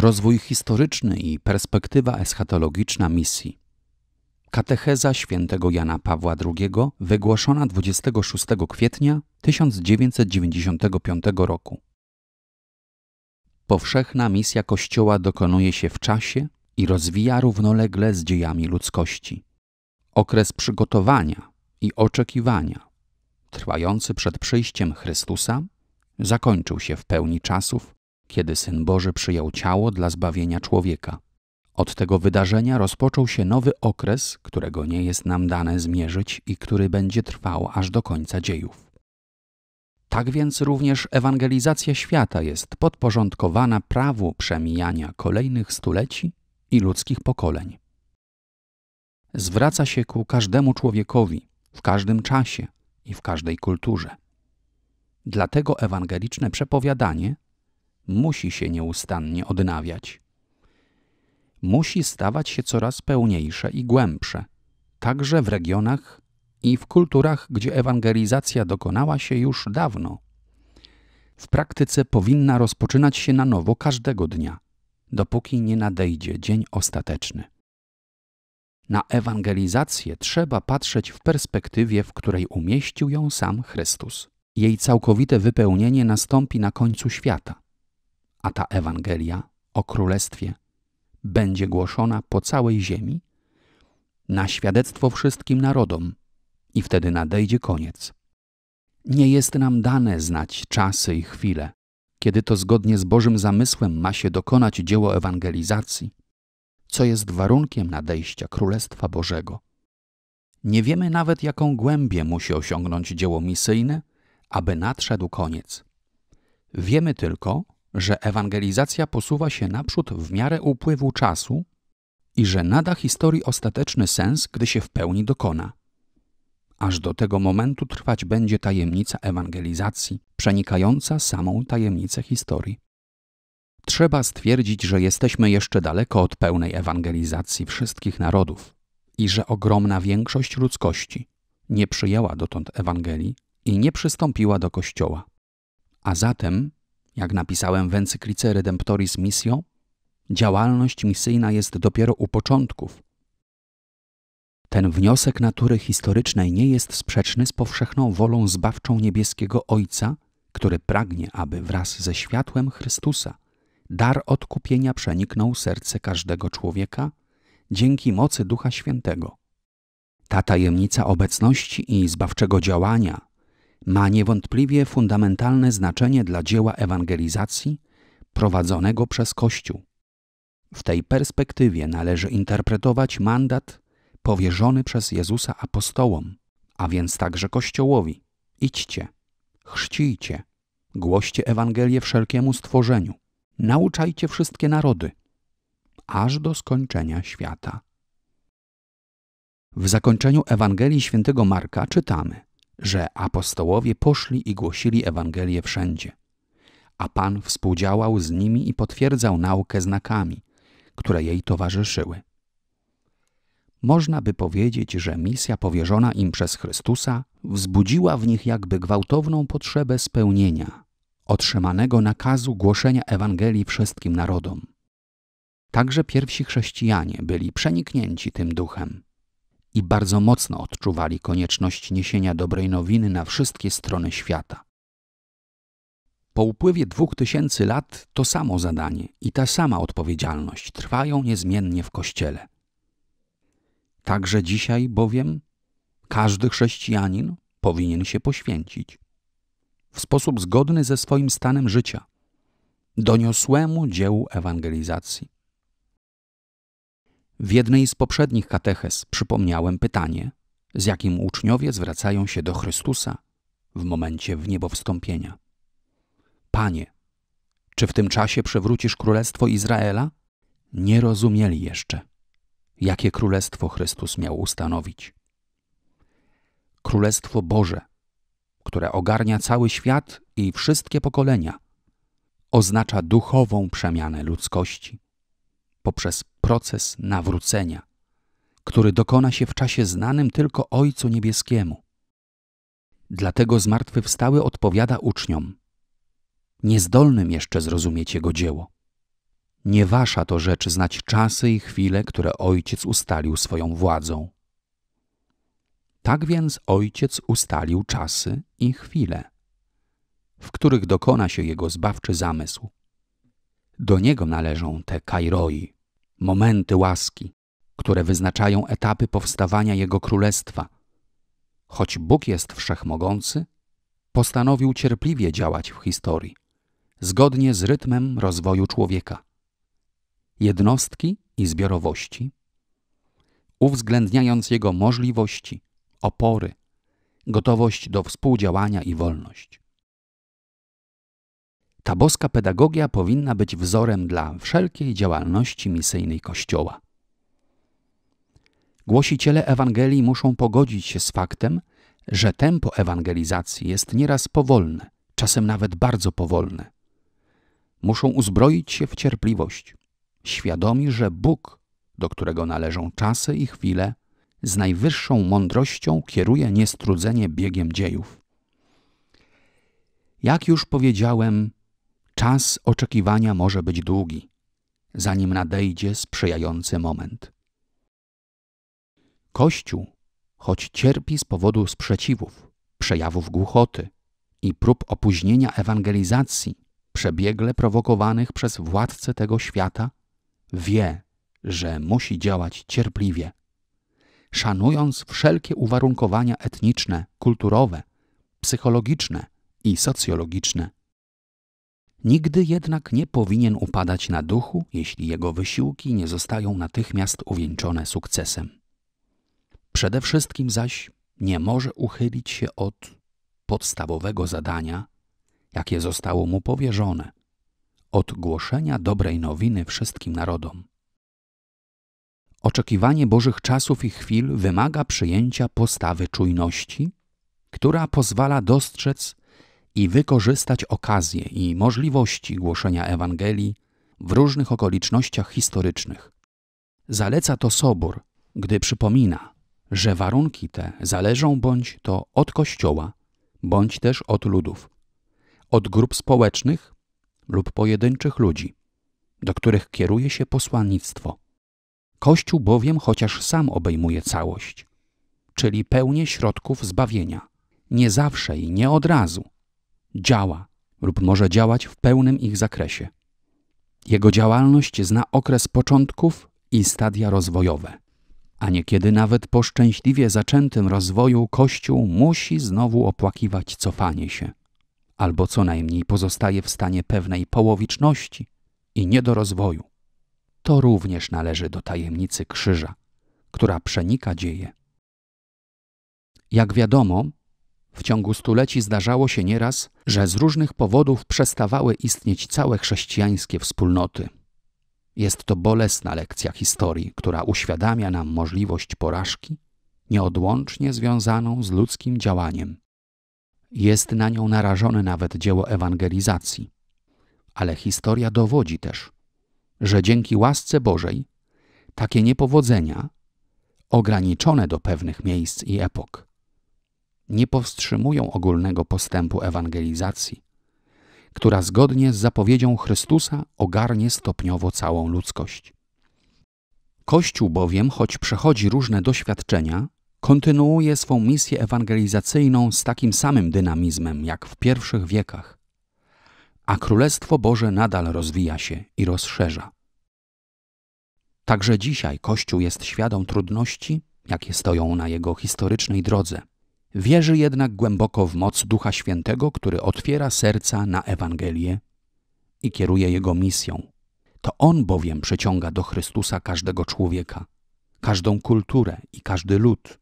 Rozwój historyczny i perspektywa eschatologiczna misji. Katecheza świętego Jana Pawła II, wygłoszona 26 kwietnia 1995 roku. Powszechna misja Kościoła dokonuje się w czasie i rozwija równolegle z dziejami ludzkości. Okres przygotowania i oczekiwania, trwający przed przyjściem Chrystusa, zakończył się w pełni czasów kiedy Syn Boży przyjął ciało dla zbawienia człowieka. Od tego wydarzenia rozpoczął się nowy okres, którego nie jest nam dane zmierzyć i który będzie trwał aż do końca dziejów. Tak więc również ewangelizacja świata jest podporządkowana prawu przemijania kolejnych stuleci i ludzkich pokoleń. Zwraca się ku każdemu człowiekowi, w każdym czasie i w każdej kulturze. Dlatego ewangeliczne przepowiadanie musi się nieustannie odnawiać. Musi stawać się coraz pełniejsze i głębsze, także w regionach i w kulturach, gdzie ewangelizacja dokonała się już dawno. W praktyce powinna rozpoczynać się na nowo każdego dnia, dopóki nie nadejdzie dzień ostateczny. Na ewangelizację trzeba patrzeć w perspektywie, w której umieścił ją sam Chrystus. Jej całkowite wypełnienie nastąpi na końcu świata a ta Ewangelia o Królestwie będzie głoszona po całej ziemi na świadectwo wszystkim narodom i wtedy nadejdzie koniec. Nie jest nam dane znać czasy i chwile, kiedy to zgodnie z Bożym zamysłem ma się dokonać dzieło ewangelizacji, co jest warunkiem nadejścia Królestwa Bożego. Nie wiemy nawet, jaką głębię musi osiągnąć dzieło misyjne, aby nadszedł koniec. Wiemy tylko, że ewangelizacja posuwa się naprzód w miarę upływu czasu i że nada historii ostateczny sens, gdy się w pełni dokona. Aż do tego momentu trwać będzie tajemnica ewangelizacji, przenikająca samą tajemnicę historii. Trzeba stwierdzić, że jesteśmy jeszcze daleko od pełnej ewangelizacji wszystkich narodów i że ogromna większość ludzkości nie przyjęła dotąd Ewangelii i nie przystąpiła do Kościoła. A zatem jak napisałem w encyklice Redemptoris Missio, działalność misyjna jest dopiero u początków. Ten wniosek natury historycznej nie jest sprzeczny z powszechną wolą zbawczą niebieskiego Ojca, który pragnie, aby wraz ze światłem Chrystusa dar odkupienia przeniknął serce każdego człowieka dzięki mocy Ducha Świętego. Ta tajemnica obecności i zbawczego działania ma niewątpliwie fundamentalne znaczenie dla dzieła ewangelizacji prowadzonego przez Kościół. W tej perspektywie należy interpretować mandat powierzony przez Jezusa apostołom, a więc także Kościołowi. Idźcie, chrzcijcie, głoście Ewangelię wszelkiemu stworzeniu, nauczajcie wszystkie narody, aż do skończenia świata. W zakończeniu Ewangelii świętego Marka czytamy – że apostołowie poszli i głosili Ewangelię wszędzie. A Pan współdziałał z nimi i potwierdzał naukę znakami, które jej towarzyszyły. Można by powiedzieć, że misja powierzona im przez Chrystusa wzbudziła w nich jakby gwałtowną potrzebę spełnienia otrzymanego nakazu głoszenia Ewangelii wszystkim narodom. Także pierwsi chrześcijanie byli przeniknięci tym duchem i bardzo mocno odczuwali konieczność niesienia dobrej nowiny na wszystkie strony świata. Po upływie dwóch tysięcy lat to samo zadanie i ta sama odpowiedzialność trwają niezmiennie w Kościele. Także dzisiaj bowiem każdy chrześcijanin powinien się poświęcić w sposób zgodny ze swoim stanem życia, doniosłemu dziełu ewangelizacji. W jednej z poprzednich kateches przypomniałem pytanie, z jakim uczniowie zwracają się do Chrystusa w momencie w Panie, czy w tym czasie przewrócisz królestwo Izraela? Nie rozumieli jeszcze, jakie królestwo Chrystus miał ustanowić. Królestwo Boże, które ogarnia cały świat i wszystkie pokolenia, oznacza duchową przemianę ludzkości poprzez proces nawrócenia, który dokona się w czasie znanym tylko Ojcu Niebieskiemu. Dlatego zmartwychwstały odpowiada uczniom: Niezdolnym jeszcze zrozumieć jego dzieło. Nie wasza to rzecz znać czasy i chwile, które Ojciec ustalił swoją władzą. Tak więc Ojciec ustalił czasy i chwile, w których dokona się jego zbawczy zamysł. Do niego należą te kairoi, momenty łaski, które wyznaczają etapy powstawania jego królestwa. Choć Bóg jest wszechmogący, postanowił cierpliwie działać w historii, zgodnie z rytmem rozwoju człowieka, jednostki i zbiorowości, uwzględniając jego możliwości, opory, gotowość do współdziałania i wolność. Ta boska pedagogia powinna być wzorem dla wszelkiej działalności misyjnej Kościoła. Głosiciele Ewangelii muszą pogodzić się z faktem, że tempo ewangelizacji jest nieraz powolne, czasem nawet bardzo powolne. Muszą uzbroić się w cierpliwość, świadomi, że Bóg, do którego należą czasy i chwile, z najwyższą mądrością kieruje niestrudzenie biegiem dziejów. Jak już powiedziałem, Czas oczekiwania może być długi, zanim nadejdzie sprzyjający moment. Kościół, choć cierpi z powodu sprzeciwów, przejawów głuchoty i prób opóźnienia ewangelizacji, przebiegle prowokowanych przez władcę tego świata, wie, że musi działać cierpliwie. Szanując wszelkie uwarunkowania etniczne, kulturowe, psychologiczne i socjologiczne, Nigdy jednak nie powinien upadać na duchu, jeśli jego wysiłki nie zostają natychmiast uwieńczone sukcesem. Przede wszystkim zaś nie może uchylić się od podstawowego zadania, jakie zostało mu powierzone od głoszenia dobrej nowiny wszystkim narodom. Oczekiwanie Bożych czasów i chwil wymaga przyjęcia postawy czujności, która pozwala dostrzec i wykorzystać okazje i możliwości głoszenia Ewangelii w różnych okolicznościach historycznych. Zaleca to Sobór, gdy przypomina, że warunki te zależą bądź to od Kościoła, bądź też od ludów, od grup społecznych lub pojedynczych ludzi, do których kieruje się posłannictwo. Kościół bowiem chociaż sam obejmuje całość, czyli pełnię środków zbawienia, nie zawsze i nie od razu, działa lub może działać w pełnym ich zakresie. Jego działalność zna okres początków i stadia rozwojowe, a niekiedy nawet po szczęśliwie zaczętym rozwoju Kościół musi znowu opłakiwać cofanie się, albo co najmniej pozostaje w stanie pewnej połowiczności i niedorozwoju. To również należy do tajemnicy krzyża, która przenika dzieje. Jak wiadomo, w ciągu stuleci zdarzało się nieraz, że z różnych powodów przestawały istnieć całe chrześcijańskie wspólnoty. Jest to bolesna lekcja historii, która uświadamia nam możliwość porażki, nieodłącznie związaną z ludzkim działaniem. Jest na nią narażone nawet dzieło ewangelizacji. Ale historia dowodzi też, że dzięki łasce Bożej takie niepowodzenia, ograniczone do pewnych miejsc i epok, nie powstrzymują ogólnego postępu ewangelizacji, która zgodnie z zapowiedzią Chrystusa ogarnie stopniowo całą ludzkość. Kościół bowiem, choć przechodzi różne doświadczenia, kontynuuje swą misję ewangelizacyjną z takim samym dynamizmem jak w pierwszych wiekach, a Królestwo Boże nadal rozwija się i rozszerza. Także dzisiaj Kościół jest świadom trudności, jakie stoją na jego historycznej drodze, Wierzy jednak głęboko w moc Ducha Świętego, który otwiera serca na Ewangelię i kieruje jego misją. To on bowiem przyciąga do Chrystusa każdego człowieka, każdą kulturę i każdy lud,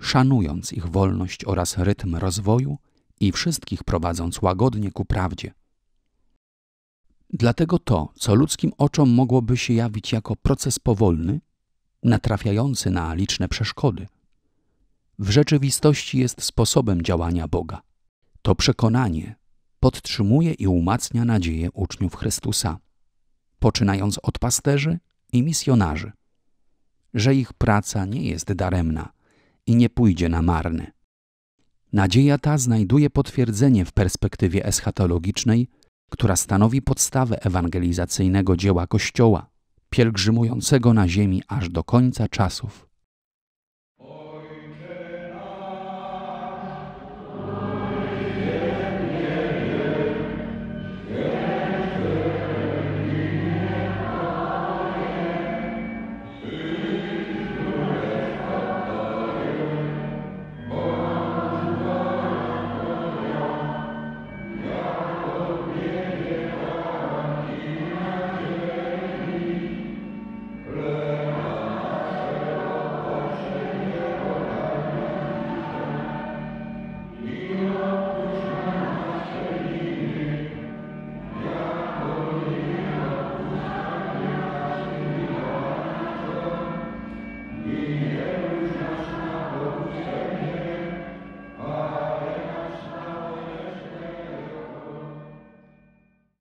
szanując ich wolność oraz rytm rozwoju i wszystkich prowadząc łagodnie ku prawdzie. Dlatego to, co ludzkim oczom mogłoby się jawić jako proces powolny, natrafiający na liczne przeszkody, w rzeczywistości jest sposobem działania Boga. To przekonanie podtrzymuje i umacnia nadzieję uczniów Chrystusa, poczynając od pasterzy i misjonarzy, że ich praca nie jest daremna i nie pójdzie na marne. Nadzieja ta znajduje potwierdzenie w perspektywie eschatologicznej, która stanowi podstawę ewangelizacyjnego dzieła Kościoła, pielgrzymującego na ziemi aż do końca czasów.